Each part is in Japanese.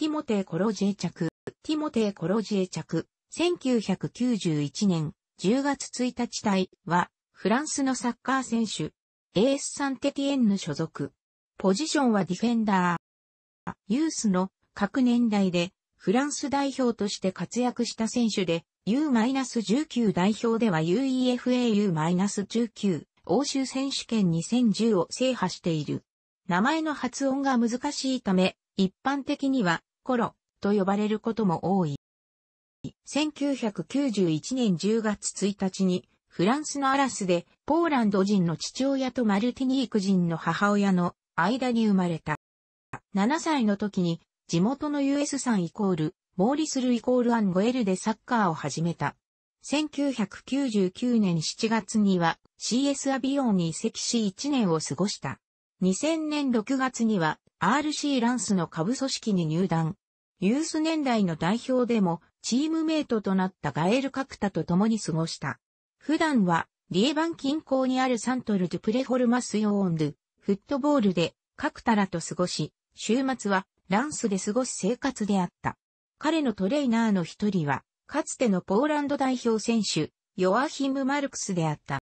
ティモテー・コロジャ着、ティモテー・コロジエ着、1991年10月1日隊は、フランスのサッカー選手、エース・サンテティエンヌ所属。ポジションはディフェンダー。ユースの各年代でフランス代表として活躍した選手で、U-19 代表では UEFAU-19 欧州選手権2010を制覇している。名前の発音が難しいため、一般的には頃と呼ばれることも多い。1991年10月1日にフランスのアラスでポーランド人の父親とマルティニーク人の母親の間に生まれた。7歳の時に地元の US さんイコールモーリスルイコールアンゴエルでサッカーを始めた。1999年7月には CS アビオンに移籍し1年を過ごした。2000年6月には RC ランスの下部組織に入団。ユース年代の代表でもチームメイトとなったガエル・カクタと共に過ごした。普段はリエバン近郊にあるサントル・ドゥ・プレフォルマス・ヨーンドゥ、フットボールでカクタらと過ごし、週末はランスで過ごす生活であった。彼のトレーナーの一人は、かつてのポーランド代表選手、ヨアヒム・マルクスであった。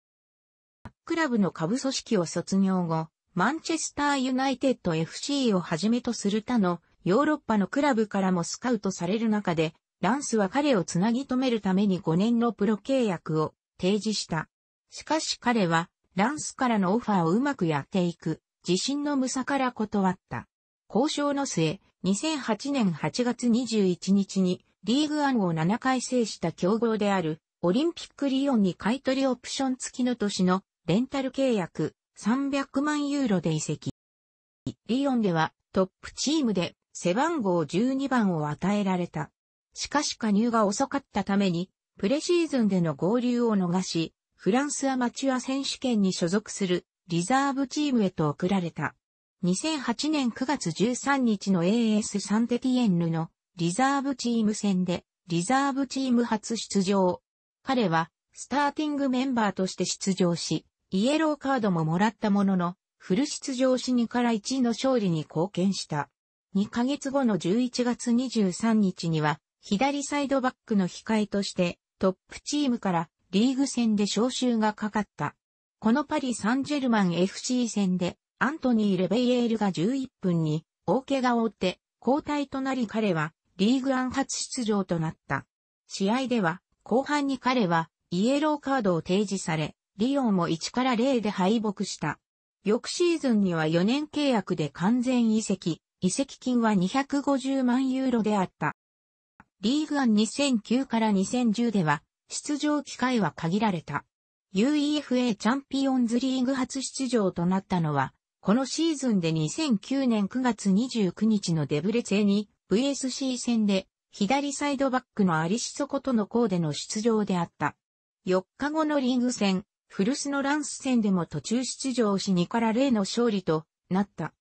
クラブの下部組織を卒業後、マンチェスター・ユナイテッド FC をはじめとする他のヨーロッパのクラブからもスカウトされる中で、ランスは彼をつなぎ止めるために5年のプロ契約を提示した。しかし彼は、ランスからのオファーをうまくやっていく、自信の無さから断った。交渉の末、2008年8月21日に、リーグアンを7回制した強豪である、オリンピックリオンに買取オプション付きの年のレンタル契約300万ユーロで移籍。リオンではトップチームで背番号12番を与えられた。しかし加入が遅かったために、プレシーズンでの合流を逃し、フランスアマチュア選手権に所属するリザーブチームへと送られた。2008年9月13日の AS サンテティエンヌのリザーブチーム戦でリザーブチーム初出場。彼はスターティングメンバーとして出場し、イエローカードももらったものの、フル出場し2から1位の勝利に貢献した。2ヶ月後の11月23日には、左サイドバックの控えとして、トップチームからリーグ戦で招集がかかった。このパリ・サンジェルマン FC 戦で、アントニー・レベイエールが11分に大怪我を負って交代となり彼はリーグアン初出場となった。試合では後半に彼はイエローカードを提示され、リオンも1から0で敗北した。翌シーズンには4年契約で完全移籍、移籍金は250万ユーロであった。リーグアン2009から2010では、出場機会は限られた。UEFA チャンピオンズリーグ初出場となったのは、このシーズンで2009年9月29日のデブレツェに VSC 戦で左サイドバックのアリシソコとのコーデの出場であった。4日後のリーグ戦、フルスのランス戦でも途中出場し2から0の勝利となった。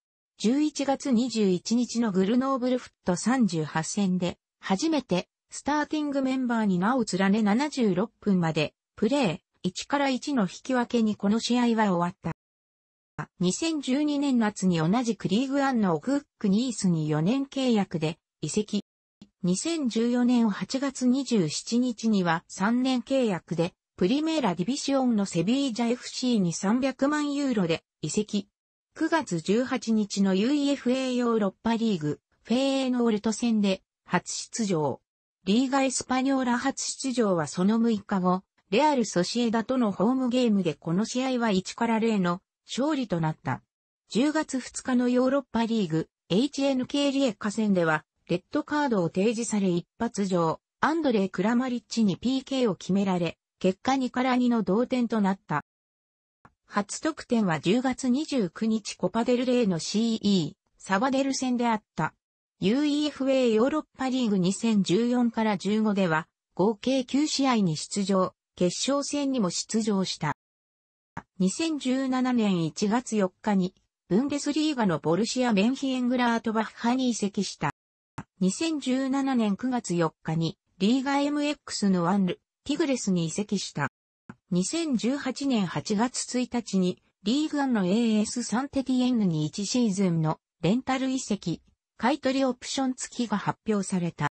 11月21日のグルノーブルフット38戦で、初めてスターティングメンバーに名を連ね76分まで、プレー、1から1の引き分けにこの試合は終わった。2012年夏に同じクリーグアンのオフックニースに4年契約で移籍。2014年8月27日には3年契約でプリメーラディビシオンのセビージャ FC に300万ユーロで移籍。9月18日の UEFA ヨーロッパリーグ、フェーノールト戦で初出場。リーガエスパニョーラ初出場はその6日後、レアルソシエダとのホームゲームでこの試合は1から0の勝利となった。10月2日のヨーロッパリーグ、HNK リエカ戦では、レッドカードを提示され一発上、アンドレイ・クラマリッチに PK を決められ、結果2から2の同点となった。初得点は10月29日コパデルレイの CE、サバデル戦であった。UEFA ヨーロッパリーグ2014から15では、合計9試合に出場、決勝戦にも出場した。2017年1月4日に、ブンデスリーガのボルシア・メンヒエングラートバッハに移籍した。2017年9月4日に、リーガ MX のワンル、ティグレスに移籍した。2018年8月1日にリーグアンの AS サンテティエンヌに1シーズンのレンタル移籍、買取オプション付きが発表された。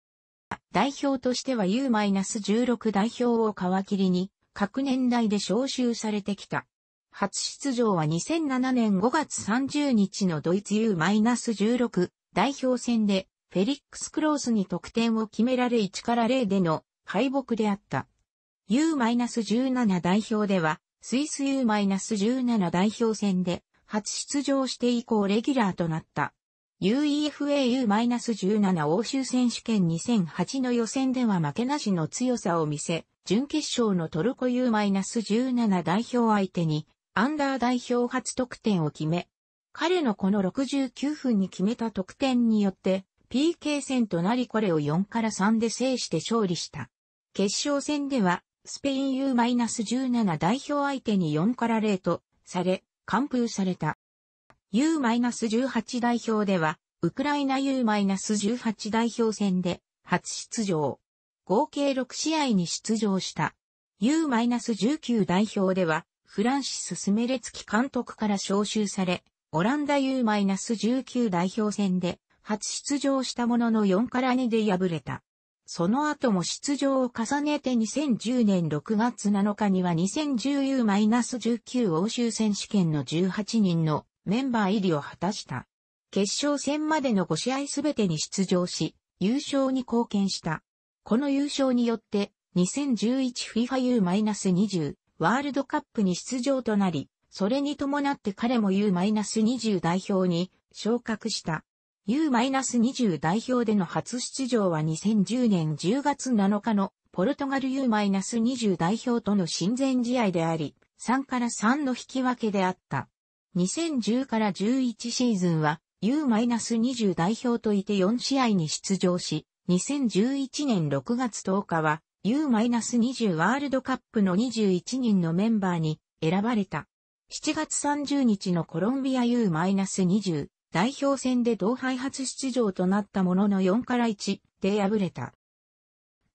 代表としては U-16 代表を皮切りに各年代で招集されてきた。初出場は2007年5月30日のドイツ U-16 代表戦でフェリックス・クロースに得点を決められ1から0での敗北であった。U-17 代表では、スイス U-17 代表戦で初出場して以降レギュラーとなった。UEFAU-17 欧州選手権2008の予選では負けなしの強さを見せ、準決勝のトルコ U-17 代表相手に、アンダー代表初得点を決め、彼のこの69分に決めた得点によって、PK 戦となりこれを4から3で制して勝利した。決勝戦では、スペイン U-17 代表相手に4から0とされ、完封された。U-18 代表では、ウクライナ U-18 代表戦で初出場。合計6試合に出場した。U-19 代表では、フランシス・スメレツキ監督から招集され、オランダ U-19 代表戦で初出場したものの4から2で敗れた。その後も出場を重ねて2010年6月7日には 2010U-19 欧州選手権の18人のメンバー入りを果たした。決勝戦までの5試合すべてに出場し、優勝に貢献した。この優勝によって、2011FIFAU-20 ワールドカップに出場となり、それに伴って彼も U-20 代表に昇格した。U-20 代表での初出場は2010年10月7日のポルトガル U-20 代表との親善試合であり、3から3の引き分けであった。2010から11シーズンは U-20 代表といて4試合に出場し、2011年6月10日は U-20 ワールドカップの21人のメンバーに選ばれた。7月30日のコロンビア U-20 代表戦で同敗初出場となったものの4から1で敗れた。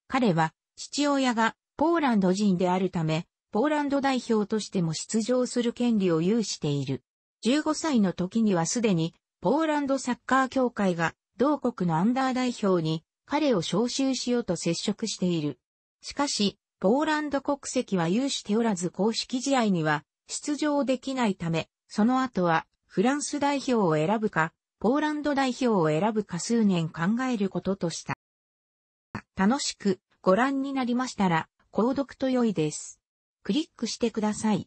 彼は、父親がポーランド人であるため、ポーランド代表としても出場する権利を有している。15歳の時にはすでに、ポーランドサッカー協会が、同国のアンダー代表に、彼を招集しようと接触している。しかし、ポーランド国籍は有しておらず公式試合には出場できないため、その後はフランス代表を選ぶか、ポーランド代表を選ぶか数年考えることとした。楽しくご覧になりましたら、購読と良いです。クリックしてください。